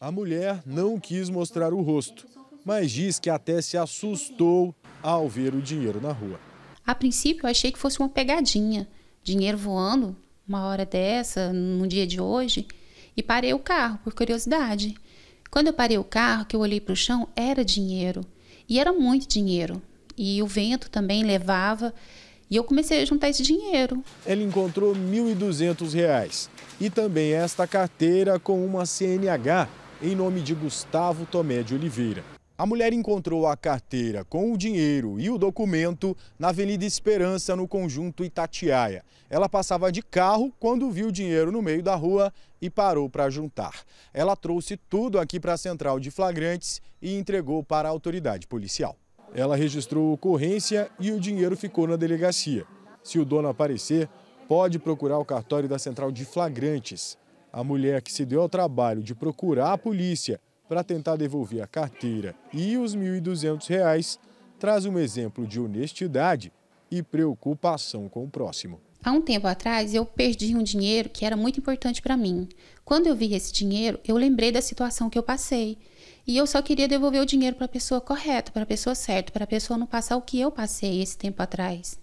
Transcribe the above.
A mulher não quis mostrar o rosto, mas diz que até se assustou ao ver o dinheiro na rua. A princípio, eu achei que fosse uma pegadinha. Dinheiro voando, uma hora dessa, no dia de hoje. E parei o carro, por curiosidade. Quando eu parei o carro, que eu olhei para o chão, era dinheiro. E era muito dinheiro. E o vento também levava. E eu comecei a juntar esse dinheiro. Ela encontrou R$ 1.200 e também esta carteira com uma CNH em nome de Gustavo Tomé de Oliveira. A mulher encontrou a carteira com o dinheiro e o documento na Avenida Esperança, no conjunto Itatiaia. Ela passava de carro quando viu o dinheiro no meio da rua e parou para juntar. Ela trouxe tudo aqui para a central de flagrantes e entregou para a autoridade policial. Ela registrou ocorrência e o dinheiro ficou na delegacia. Se o dono aparecer, pode procurar o cartório da central de flagrantes. A mulher que se deu ao trabalho de procurar a polícia para tentar devolver a carteira e os R$ 1.200 traz um exemplo de honestidade e preocupação com o próximo. Há um tempo atrás, eu perdi um dinheiro que era muito importante para mim. Quando eu vi esse dinheiro, eu lembrei da situação que eu passei. E eu só queria devolver o dinheiro para a pessoa correta, para a pessoa certa, para a pessoa não passar o que eu passei esse tempo atrás.